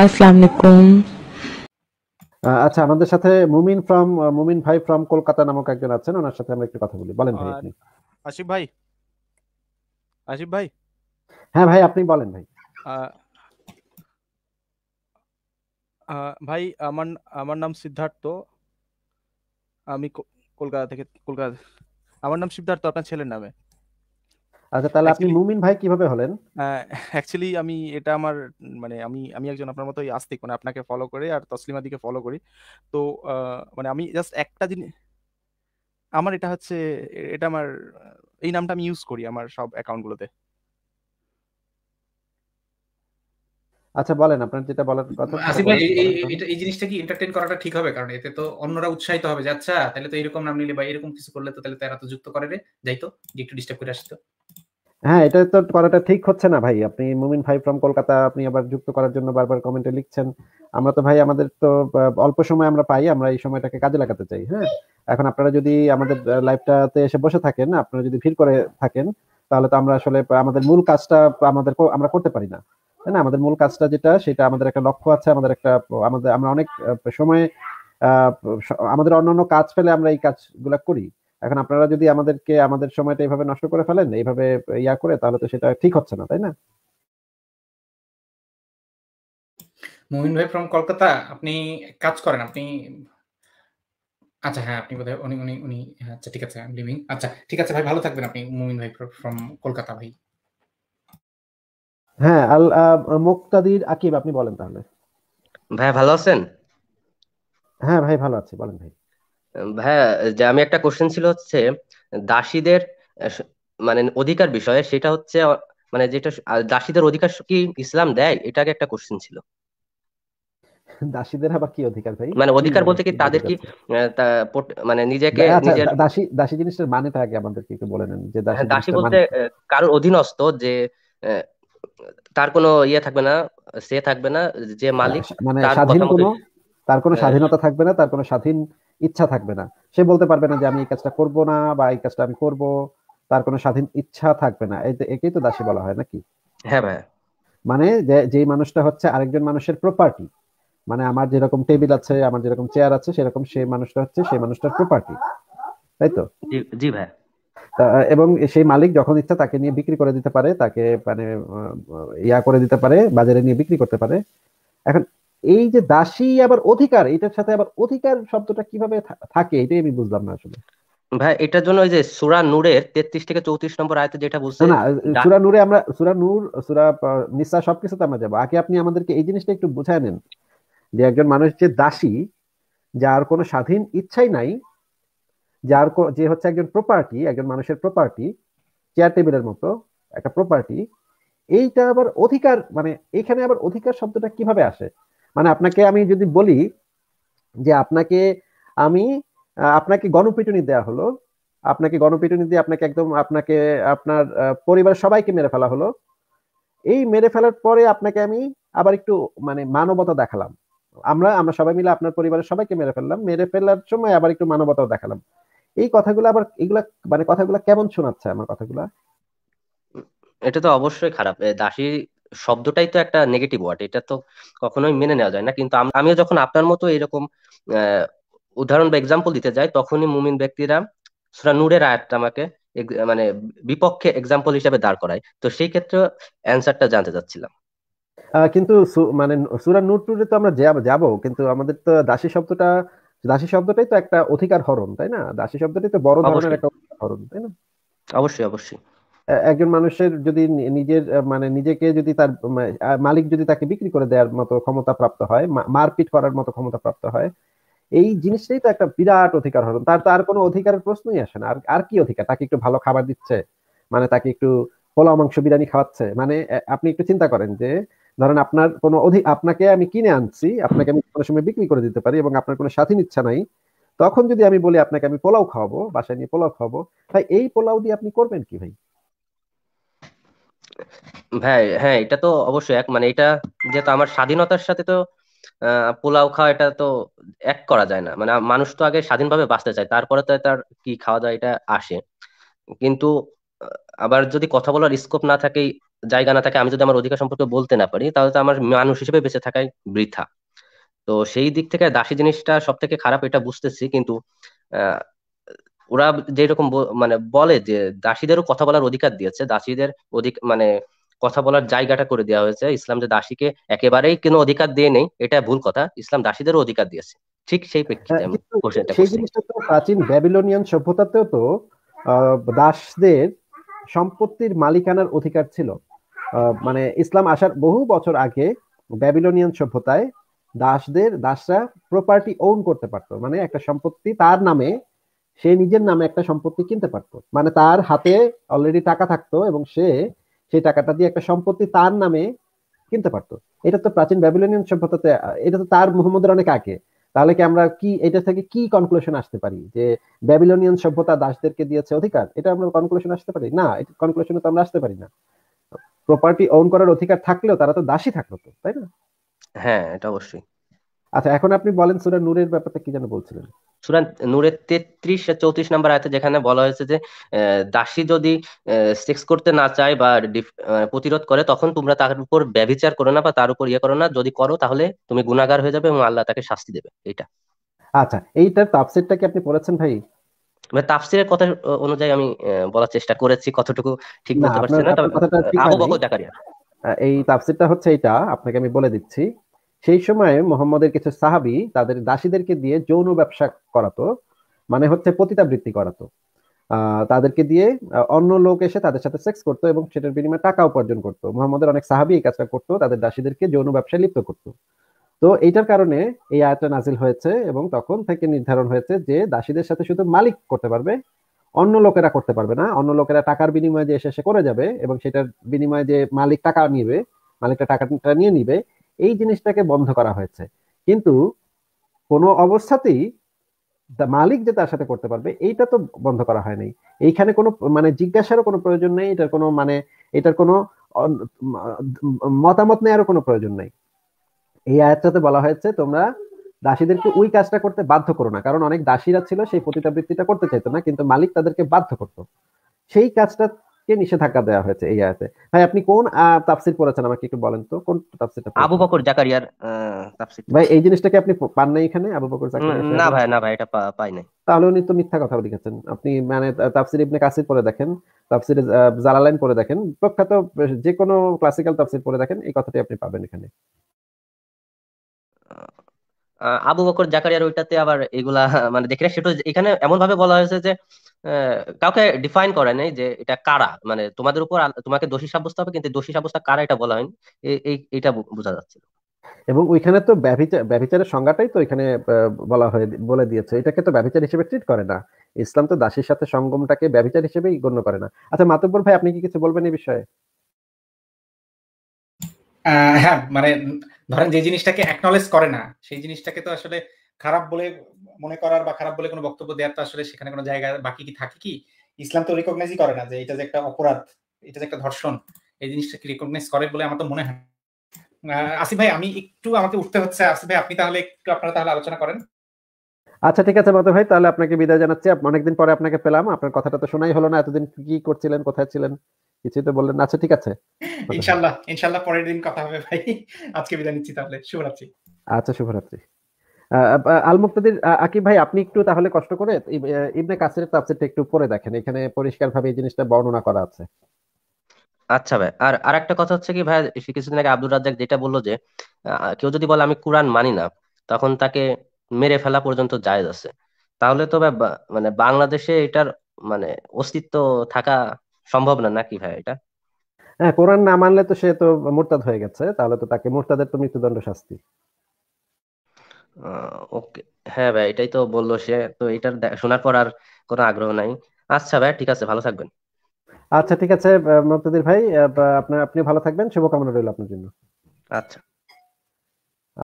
আসসালামু আচ্ছা আমাদের সাথে মুমিন ফ্রম মুমিন ভাই ফ্রম কলকাতা নামক একজন আছেন ওনার সাথে আমরা একটু কথা বলি বলেন ভাই আপনি আশিফ ভাই আশিফ ভাই হ্যাঁ ভাই আপনি বলেন ভাই ভাই আমার আমার নাম সিদ্ধার্থ আমি কলকাতা থেকে কলকাতা আমার নাম সিদ্ধার্থ আপনার ছেলের নামে আচ্ছা তাহলে আপনি মুমিন ভাই কিভাবে হলেন অ্যাকচুয়ালি আমি এটা আমার মানে আমি আমি একজন আপনার মতোই আস্তিক মানে আপনাকে ফলো করে আর তসলিমা দিকে ফলো করি তো মানে আমি জাস্ট একটা জিনিস আমার এটা হচ্ছে এটা আমার এই নামটা আমি ইউজ করি আমার সব অ্যাকাউন্টগুলোতে আচ্ছা বলেন আপনার যেটা বলার কথা আসিফ ভাই এই জিনিসটা কি এন্টারটেইন করাটা ঠিক হবে কারণ এতে তো অন্যরা উৎসাহিত হবে যে আচ্ছা তাহলে তো এরকম নাম নিলে বা এরকম কিছু করলে তো তাহলে তারা তো যুক্ত করে রে যাইতো একটু ডিস্টার্ব করে আসতো হ্যাঁ এটা তো করাটা ঠিক হচ্ছে না ভাই আপনি মুমিন ভাই ফ্রম কলকাতা আপনি আবার যুক্ত করার জন্য বারবার কমেন্টে লিখছেন আমরা তো ভাই আমাদের তো অল্প সময় আমরা পাই আমরা এই সময়টাকে কাজে লাগাতে চাই হ্যাঁ এখন আপনারা যদি আমাদের লাইভটাতে এসে বসে থাকেন আপনারা যদি ভিড় করে থাকেন তাহলে তো আমরা আসলে আমাদের মূল কাজটা আমাদের আমরা করতে পারি না তাই না আমাদের মূল কাজটা যেটা সেটা আমাদের একটা লক্ষ্য আছে আমাদের একটা আমাদের আমরা অনেক সময় আমাদের অন্যান্য কাজ ফেলে আমরা এই কাজগুলা করি এখন আপনারা যদি আমাদেরকে আমাদের সময়টা এইভাবে নষ্ট করে ফেলেন এইভাবে ইয়া করে তাহলে তো সেটা ঠিক হচ্ছে না তাই না মুমিন ভাই ফ্রম কলকাতা আপনি কাজ করেন আপনি আচ্ছা হ্যাঁ আপনি বোধহয় উনি উনি উনি হ্যাঁ, আচ্ছা ঠিক আছে এম লিভিং আচ্ছা ঠিক আছে ভাই ভালো থাকবেন আপনি মুমিন ভাই ফ্রম কলকাতা ভাই হ্যাঁ আল মুক্তাদির আকিব আপনি বলেন তাহলে ভাই ভালো আছেন হ্যাঁ ভাই ভালো আছি বলেন ভাই ভাইয়া যে আমি একটা কোশ্চেন ছিল হচ্ছে দাসীদের মানে অধিকার বিষয়ে সেটা হচ্ছে মানে যেটা দাসীদের অধিকার কি ইসলাম দেয় এটা আগে একটা কোশ্চেন ছিল দাসীদের আবার কি অধিকার ভাই মানে অধিকার বলতে কি তাদের কি মানে নিজেকে আচ্ছা, নিজের দাসী দাসী জিনিসটার মানেটা আগে আমাদেরকে একটু বলে নেন যে দাসী হ্যাঁ, দাসী বলতে মানে কারোর অধীনস্থ যে তার কোনো ইয়ে থাকবে না সে থাকবে না যে মালিক মানে স্বাধীন কোনো তার কোনো হ্যাঁ। স্বাধীনতা থাকবে না তার কোনো স্বাধীন ইচ্ছা থাকবে না সে বলতে পারবে না যে আমি এই কাজটা করব না বা এই কাজটা আমি করব তার কোনো স্বাধীন ইচ্ছা থাকবে না একেই তো দাসী বলা হয় নাকি হ্যাঁ ভাই মানে যে মানুষটা হচ্ছে আরেকজন মানুষের প্রপার্টি মানে আমার যেরকম টেবিল আছে আমার যেরকম চেয়ার আছে সেরকম সেই মানুষটা হচ্ছে সেই মানুষটার প্রপার্টি তাই তো জি ভাই এবং সেই মালিক যখন ইচ্ছা তাকে নিয়ে বিক্রি করে দিতে পারে তাকে মানে ইয়া করে দিতে পারে বাজারে নিয়ে বিক্রি করতে পারে এখন এই যে দাসী আবার অধিকার এটার সাথে আবার অধিকার শব্দটা কিভাবে থাকে এটাই আমি বুঝলাম না আসলে ভাই এটার জন্য ওই যে সুরা নূরের তেত্রিশ থেকে চৌত্রিশ নম্বর আয়তে যেটা বলছে না সুরা নূরে আমরা সুরা নূর সুরা নিসা তো আমরা যাবো আগে আপনি আমাদেরকে এই জিনিসটা একটু বুঝায় নেন যে একজন মানুষ যে দাসী যার কোনো স্বাধীন ইচ্ছাই নাই যার যে হচ্ছে একজন প্রপার্টি একজন মানুষের প্রপার্টি চেয়ার টেবিলের মতো একটা প্রপার্টি এইটা আবার অধিকার মানে এখানে আবার অধিকার শব্দটা কিভাবে আসে মানে আপনাকে আমি যদি বলি যে আপনাকে আমি আপনাকে গণপিটুনি দেয়া হলো আপনাকে গণপিটুনি দিয়ে আপনাকে একদম আপনাকে আপনার পরিবার সবাইকে মেরে ফেলা হলো এই মেরে ফেলার পরে আপনাকে আমি আবার একটু মানে মানবতা দেখালাম আমরা আমরা সবাই মিলে আপনার পরিবারের সবাইকে মেরে ফেললাম মেরে ফেলার সময় আবার একটু মানবতাও দেখালাম এই কথাগুলো আবার এগুলা মানে কথাগুলো কেমন শোনাচ্ছে আমার কথাগুলা এটা তো অবশ্যই খারাপ দাসী শব্দটাই তো একটা নেগেটিভ ওয়ার্ড এটা তো কখনোই মেনে নেওয়া যায় না কিন্তু আমিও যখন আপনার মতো এরকম উদাহরণ বা এক্সাম্পল দিতে যাই তখনই মুমিন ব্যক্তিরা সুরা নূরের আয়াতটা আমাকে মানে বিপক্ষে এক্সাম্পল হিসাবে দাঁড় করায় তো সেই ক্ষেত্রে অ্যান্সারটা জানতে চাচ্ছিলাম কিন্তু মানে সুরা নূর টুরে তো আমরা যাব কিন্তু আমাদের তো দাসী শব্দটা দাসী শব্দটাই তো একটা অধিকার হরণ তাই না দাসী শব্দটাই তো বড় ধরনের একটা অধিকার হরণ তাই না অবশ্যই অবশ্যই একজন মানুষের যদি নিজের মানে নিজেকে যদি তার মালিক যদি তাকে বিক্রি করে দেওয়ার মতো ক্ষমতা প্রাপ্ত হয় মারপিট করার মতো ক্ষমতা প্রাপ্ত হয় এই জিনিসটাই তো একটা বিরাট অধিকার হরণ তার তো আর কোনো অধিকারের প্রশ্নই আসে না আর আর কি অধিকার তাকে একটু ভালো খাবার দিচ্ছে মানে তাকে একটু পোলাও মাংস বিরিয়ানি খাওয়াচ্ছে মানে আপনি একটু চিন্তা করেন যে ধরেন আপনার কোনো অধিক আপনাকে আমি কিনে আনছি আপনাকে আমি কোনো সময় বিক্রি করে দিতে পারি এবং আপনার কোনো সাথী ইচ্ছা নাই তখন যদি আমি বলি আপনাকে আমি পোলাও খাওয়াবো বাসায় নিয়ে পোলাও খাওয়াবো তাই এই পোলাও দিয়ে আপনি করবেন কি ভাই ভাই হ্যাঁ এটা তো অবশ্যই এক মানে এটা যেহেতু আমার স্বাধীনতার সাথে তো পোলাও খাওয়া এটা তো এক করা যায় না মানে মানুষ তো আগে স্বাধীনভাবে বাঁচতে চায় তারপরে তো তার কি খাওয়া দাওয়া এটা আসে কিন্তু আবার যদি কথা বলার স্কোপ না থাকে জায়গা না থাকে আমি যদি আমার অধিকার সম্পর্কে বলতে না পারি তাহলে তো আমার মানুষ হিসেবে বেঁচে থাকাই বৃথা তো সেই দিক থেকে দাসী জিনিসটা সব থেকে খারাপ এটা বুঝতেছি কিন্তু ওরা যেরকম মানে বলে যে দাসীদেরও কথা বলার অধিকার দিয়েছে দাসীদের অধিক মানে কথা বলার জায়গাটা করে দেওয়া হয়েছে ইসলাম যে দাসীকে একেবারেই কোনো অধিকার দিয়ে নেই এটা ভুল কথা ইসলাম দাসীদেরও অধিকার দিয়েছে ঠিক সেই হ্যাঁ, প্রেক্ষিতে তো প্রাচীন ব্যাবিলনিয়ান সভ্যতাতেও তো দাসদের সম্পত্তির মালিকানার অধিকার ছিল মানে ইসলাম আসার বহু বছর আগে ব্যাবিলনিয়ান সভ্যতায় দাসদের দাসরা প্রপার্টি ওন করতে পারতো মানে একটা সম্পত্তি তার নামে সে নিজের নামে একটা সম্পত্তি কিনতে পারতো মানে তার হাতে অলরেডি টাকা থাকতো এবং সে সেই টাকাটা দিয়ে একটা সম্পত্তি তার নামে কিনতে পারতো এটা তো প্রাচীন ব্যাবিলনিয়ান সভ্যতাতে এটা তো তার মোহাম্মদের অনেক আগে তাহলে কি আমরা কি এটা থেকে কি কনক্লুশন আসতে পারি যে ব্যাবিলনিয়ান সভ্যতা দাসদেরকে দিয়েছে অধিকার এটা আমরা কনক্লুশন আসতে পারি না এটা কনক্লুশন তো আমরা আসতে পারি না প্রপার্টি ওন করার অধিকার থাকলেও তারা তো দাসই থাকলো তো তাই না হ্যাঁ এটা অবশ্যই আচ্ছা এখন আপনি বলেন সুরা নূরের ব্যাপারটা কি যেন বলছিলেন সুরা নূরের তেত্রিশ চৌত্রিশ নাম্বার আয়তে যেখানে বলা হয়েছে যে দাসী যদি সেক্স করতে না চায় বা প্রতিরোধ করে তখন তোমরা তার উপর ব্যভিচার করো না বা তার উপর ইয়ে করো না যদি করো তাহলে তুমি গুণাগার হয়ে যাবে এবং আল্লাহ তাকে শাস্তি দেবে এটা আচ্ছা এইটার তাপসিরটা কি আপনি পড়েছেন ভাই মানে তাফসিরের কথা অনুযায়ী আমি বলার চেষ্টা করেছি কতটুকু ঠিক বলতে পারছি না তবে আবু বকর জাকারিয়া এই তাফসিরটা হচ্ছে এটা আপনাকে আমি বলে দিচ্ছি সেই সময় মোহাম্মদের কিছু সাহাবি তাদের দাসীদেরকে দিয়ে যৌন ব্যবসা করাতো মানে হচ্ছে পতিতাবৃত্তি করাতো তাদেরকে দিয়ে অন্য লোক এসে তাদের সাথে সেক্স করতো এবং সেটার বিনিময়ে টাকা উপার্জন করতো মোহাম্মদের অনেক সাহাবি এই কাজটা করতো তাদের দাসীদেরকে যৌন ব্যবসায় লিপ্ত করতো তো এইটার কারণে এই আয়টা নাজিল হয়েছে এবং তখন থেকে নির্ধারণ হয়েছে যে দাসীদের সাথে শুধু মালিক করতে পারবে অন্য লোকেরা করতে পারবে না অন্য লোকেরা টাকার বিনিময়ে যে এসে সে করে যাবে এবং সেটার বিনিময়ে যে মালিক টাকা নিবে মালিকটা টাকাটা নিয়ে নিবে এই জিনিসটাকে বন্ধ করা হয়েছে কিন্তু কোনো অবস্থাতেই মালিক যে তার সাথে করতে পারবে এইটা তো বন্ধ করা হয় নাই এইখানে কোনো মানে জিজ্ঞাসারও কোনো প্রয়োজন নেই এটার কোনো মানে এটার কোনো মতামত নেওয়ারও কোনো প্রয়োজন নেই এই আয়াতটাতে বলা হয়েছে তোমরা দাসীদেরকে ওই কাজটা করতে বাধ্য করো না কারণ অনেক দাসীরা ছিল সেই পতিতাবৃত্তিটা করতে চাইতো না কিন্তু মালিক তাদেরকে বাধ্য করত সেই কাজটা কে নিষেধাজ্ঞা দেওয়া হয়েছে এই আয়াতে ভাই আপনি কোন তাফসির পড়েছেন আমাকে একটু বলেন তো কোন তাফসিরটা আবু বকর জাকারিয়ার তাফসির ভাই এই জিনিসটাকে আপনি পান নাই এখানে আবু বকর জাকারিয়া না ভাই না ভাই এটা পাই নাই তাহলে উনি তো মিথ্যা কথা লিখেছেন আপনি মানে তাফসির ইবনে কাসির পড়ে দেখেন তাফসির জালালাইন পড়ে দেখেন প্রখ্যাত যে কোনো ক্লাসিক্যাল তাফসির পড়ে দেখেন এই কথাটি আপনি পাবেন এখানে আবু বকর জাকারিয়ার ওইটাতে আবার এগুলা মানে দেখি না সেটা এখানে এমন ভাবে বলা হয়েছে যে কাউকে ডিফাইন করে নাই যে এটা কারা মানে তোমাদের উপর তোমাকে দোষী সাব্যস্ত হবে কিন্তু দোষী সাব্যস্ত কারা এটা বলা হয়নি এটা বোঝা যাচ্ছে এবং ওইখানে তো ব্যভিচারের সংজ্ঞাটাই তো এখানে বলা হয়ে বলে দিয়েছে এটাকে তো ব্যভিচার হিসেবে ট্রিট করে না ইসলাম তো দাসীর সাথে সঙ্গমটাকে ব্যভিচার হিসেবেই গণ্য করে না আচ্ছা মাতব্বর ভাই আপনি কি কিছু বলবেন এই বিষয়ে হ্যাঁ মানে ধরেন যে জিনিসটাকে অ্যাকনলেজ করে না সেই জিনিসটাকে তো আসলে খারাপ বলে মনে করার বা খারাপ বলে কোনো বক্তব্য দেওয়ার তো আসলে সেখানে কোনো জায়গা বাকি কি থাকে কি ইসলাম তো রিকগনাইজই করে না যে এটা যে একটা অপরাধ এটা যে একটা ধর্ষণ এই জিনিসটা কি রিকগনাইজ করে বলে আমার তো মনে হয় আসিফ ভাই আমি একটু আমাকে উঠতে হচ্ছে আসিফ ভাই আপনি তাহলে একটু আপনারা তাহলে আলোচনা করেন আচ্ছা ঠিক আছে মাতা ভাই তাহলে আপনাকে বিদায় জানাচ্ছি অনেকদিন পরে আপনাকে পেলাম আপনার কথাটা তো শোনাই হলো না এতদিন কি করছিলেন কোথায় ছিলেন কিছুই তো বললেন আচ্ছা ঠিক আছে ইনশাল্লাহ ইনশাল্লাহ পরের দিন কথা হবে ভাই আজকে বিদায় নিচ্ছি তাহলে শুভরাত্রি আচ্ছা শুভরাত্রি আল মুক্তাদির আকিব ভাই আপনি একটু তাহলে কষ্ট করে ইবনে কাসির তাফসিরটা একটু পড়ে দেখেন এখানে পরিষ্কার ভাবে এই জিনিসটা বর্ণনা করা আছে আচ্ছা ভাই আর আরেকটা কথা হচ্ছে কি ভাই কিছুদিন আগে আব্দুর রাজ্জাক যেটা বললো যে কেউ যদি বলে আমি কোরআন মানি না তখন তাকে মেরে ফেলা পর্যন্ত জায়েজ আছে তাহলে তো ভাই মানে বাংলাদেশে এটার মানে অস্তিত্ব থাকা সম্ভব না নাকি ভাই এটা হ্যাঁ কোরআন না মানলে তো সে তো মোরতাদ হয়ে গেছে তাহলে তো তাকে মোরতাদের তো মৃত্যুদণ্ড শাস্তি ওকে হ্যাঁ ভাই এটাই তো বললো সে তো এটার শোনার পর আর কোনো আগ্রহ নাই আচ্ছা ভাই ঠিক আছে ভালো থাকবেন আচ্ছা ঠিক আছে মুক্তাদির ভাই আপনার আপনি ভালো থাকবেন শুভকামনা রইল আপনার জন্য আচ্ছা